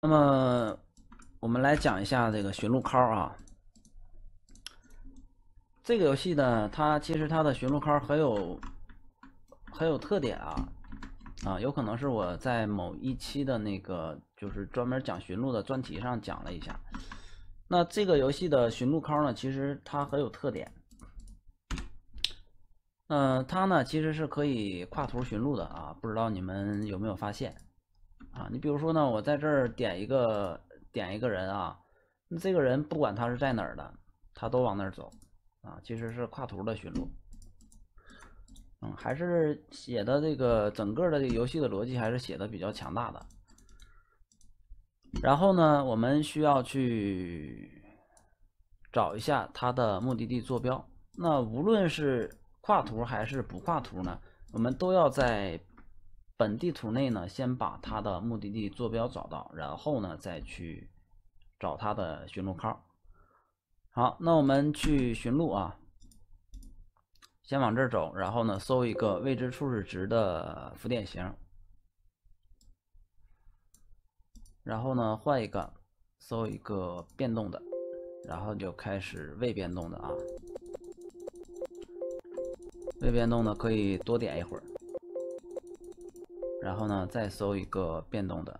那么，我们来讲一下这个寻路 k a 啊。这个游戏呢，它其实它的寻路 k a 很有很有特点啊啊，有可能是我在某一期的那个就是专门讲寻路的专题上讲了一下。那这个游戏的寻路 k a 呢，其实它很有特点。嗯，它呢其实是可以跨图寻路的啊，不知道你们有没有发现？啊，你比如说呢，我在这儿点一个点一个人啊，那这个人不管他是在哪儿的，他都往那儿走，啊，其实是跨图的巡逻。嗯，还是写的这个整个的这个游戏的逻辑还是写的比较强大的。然后呢，我们需要去找一下他的目的地坐标。那无论是跨图还是不跨图呢，我们都要在。本地图内呢，先把它的目的地坐标找到，然后呢，再去找它的寻路靠。好，那我们去寻路啊，先往这走，然后呢，搜一个未知初始值的浮点型，然后呢，换一个搜一个变动的，然后就开始未变动的啊，未变动的可以多点一会儿。然后呢，再搜一个变动的，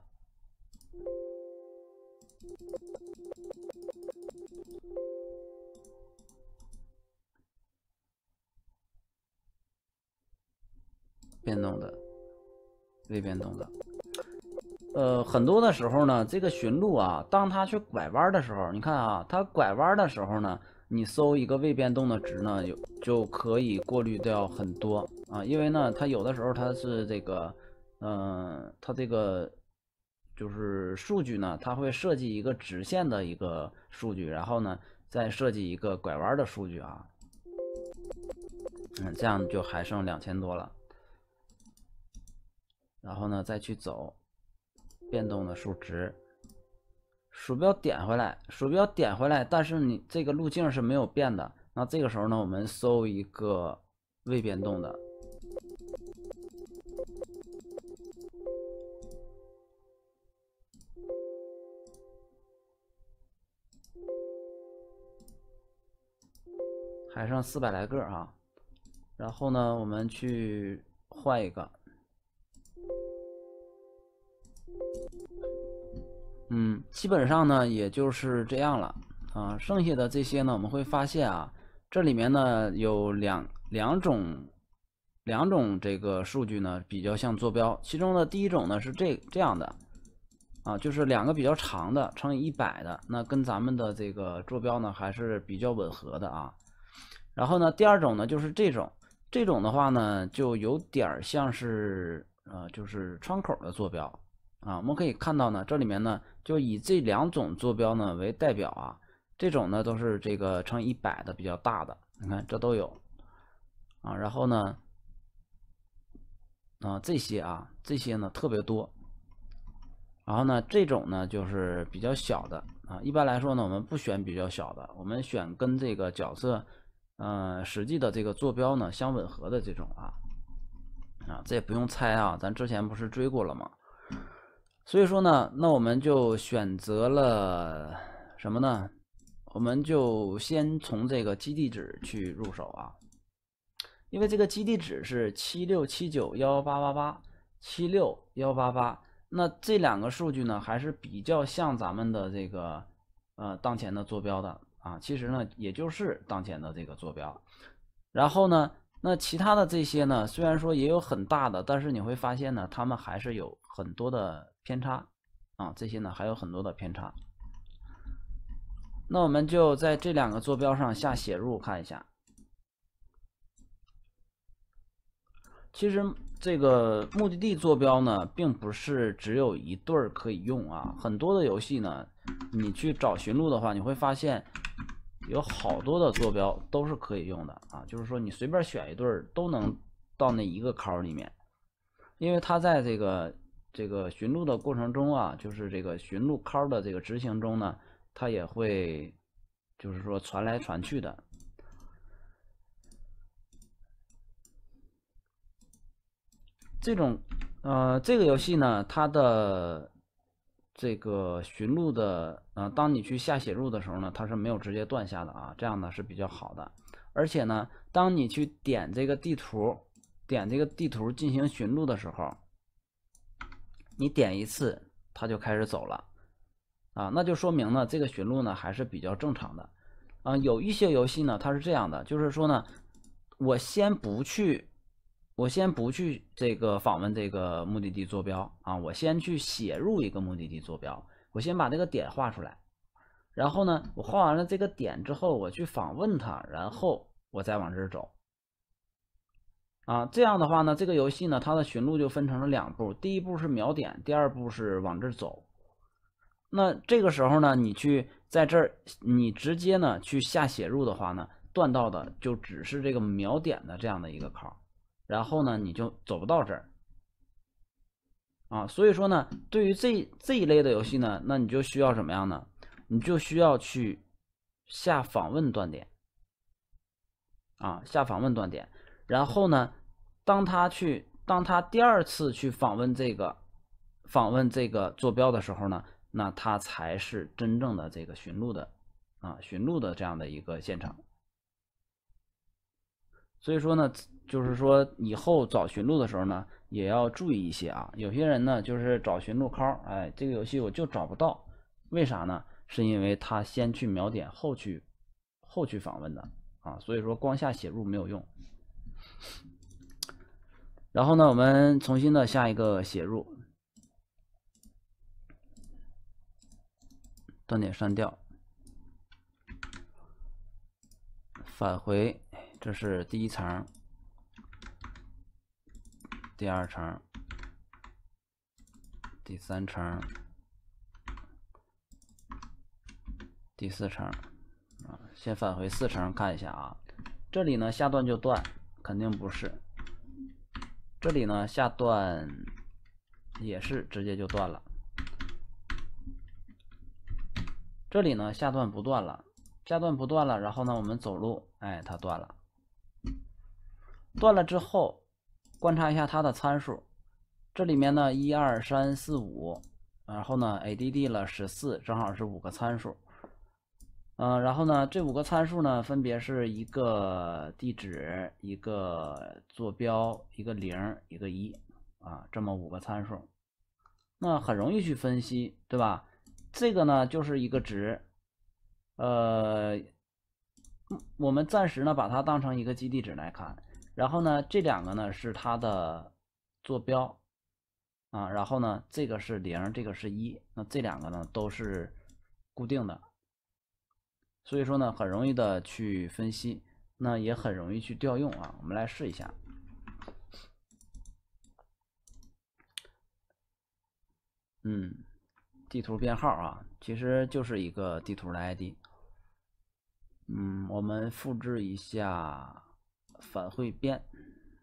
变动的，未变动的。呃，很多的时候呢，这个寻路啊，当它去拐弯的时候，你看啊，它拐弯的时候呢，你搜一个未变动的值呢，有就可以过滤掉很多啊，因为呢，它有的时候它是这个。嗯，它这个就是数据呢，它会设计一个直线的一个数据，然后呢再设计一个拐弯的数据啊。嗯，这样就还剩两千多了。然后呢再去走变动的数值。鼠标点回来，鼠标点回来，但是你这个路径是没有变的。那这个时候呢，我们搜一个未变动的。还剩四百来个啊。然后呢，我们去换一个。嗯，基本上呢，也就是这样了啊。剩下的这些呢，我们会发现啊，这里面呢有两两种两种这个数据呢比较像坐标。其中呢，第一种呢是这这样的啊，就是两个比较长的乘以一百的，那跟咱们的这个坐标呢还是比较吻合的啊。然后呢，第二种呢就是这种，这种的话呢就有点儿像是呃，就是窗口的坐标啊。我们可以看到呢，这里面呢就以这两种坐标呢为代表啊。这种呢都是这个乘一百的比较大的，你看这都有啊。然后呢，啊这些啊这些呢特别多。然后呢，这种呢就是比较小的。啊，一般来说呢，我们不选比较小的，我们选跟这个角色，呃，实际的这个坐标呢相吻合的这种啊，啊，这也不用猜啊，咱之前不是追过了吗？所以说呢，那我们就选择了什么呢？我们就先从这个基地址去入手啊，因为这个基地址是七六七九1幺八八八七六幺八八。那这两个数据呢，还是比较像咱们的这个呃当前的坐标的啊，其实呢，也就是当前的这个坐标。然后呢，那其他的这些呢，虽然说也有很大的，但是你会发现呢，它们还是有很多的偏差啊，这些呢还有很多的偏差。那我们就在这两个坐标上下写入看一下，其实。这个目的地坐标呢，并不是只有一对儿可以用啊。很多的游戏呢，你去找寻路的话，你会发现有好多的坐标都是可以用的啊。就是说，你随便选一对儿都能到那一个坑里面，因为它在这个这个寻路的过程中啊，就是这个寻路坑的这个执行中呢，它也会就是说传来传去的。这种，呃，这个游戏呢，它的这个寻路的，呃，当你去下血路的时候呢，它是没有直接断下的啊，这样呢是比较好的。而且呢，当你去点这个地图，点这个地图进行寻路的时候，你点一次，它就开始走了，啊，那就说明呢，这个寻路呢还是比较正常的。啊，有一些游戏呢，它是这样的，就是说呢，我先不去。我先不去这个访问这个目的地坐标啊，我先去写入一个目的地坐标。我先把这个点画出来，然后呢，我画完了这个点之后，我去访问它，然后我再往这儿走。啊，这样的话呢，这个游戏呢，它的寻路就分成了两步：第一步是描点，第二步是往这儿走。那这个时候呢，你去在这儿，你直接呢去下写入的话呢，断到的就只是这个描点的这样的一个坑。儿。然后呢，你就走不到这儿，啊，所以说呢，对于这这一类的游戏呢，那你就需要怎么样呢？你就需要去下访问断点，啊，下访问断点，然后呢，当他去，当他第二次去访问这个访问这个坐标的时候呢，那他才是真正的这个寻路的，啊，寻路的这样的一个现场。所以说呢，就是说以后找寻路的时候呢，也要注意一些啊。有些人呢，就是找寻路靠，哎，这个游戏我就找不到，为啥呢？是因为他先去瞄点，后去后去访问的啊。所以说光下写入没有用。然后呢，我们重新的下一个写入，断点删掉，返回。这是第一层，第二层，第三层，第四层啊！先返回四层看一下啊。这里呢下段就断，肯定不是。这里呢下段也是直接就断了。这里呢下段不断了，下段不断了，然后呢我们走路，哎，它断了。断了之后，观察一下它的参数，这里面呢，一二三四五，然后呢，add 了十四，正好是五个参数。嗯，然后呢，这五个参数呢，分别是一个地址、一个坐标、一个零、一个一啊，这么五个参数，那很容易去分析，对吧？这个呢，就是一个值，呃，我们暂时呢，把它当成一个基地址来看。然后呢，这两个呢是它的坐标啊，然后呢，这个是零，这个是一，那这两个呢都是固定的，所以说呢很容易的去分析，那也很容易去调用啊。我们来试一下，嗯，地图编号啊，其实就是一个地图的 ID，嗯，我们复制一下。返回边，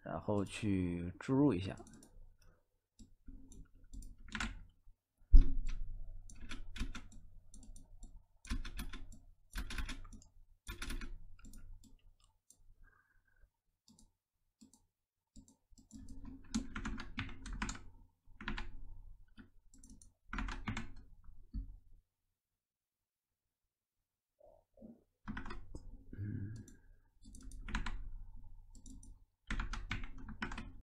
然后去注入一下。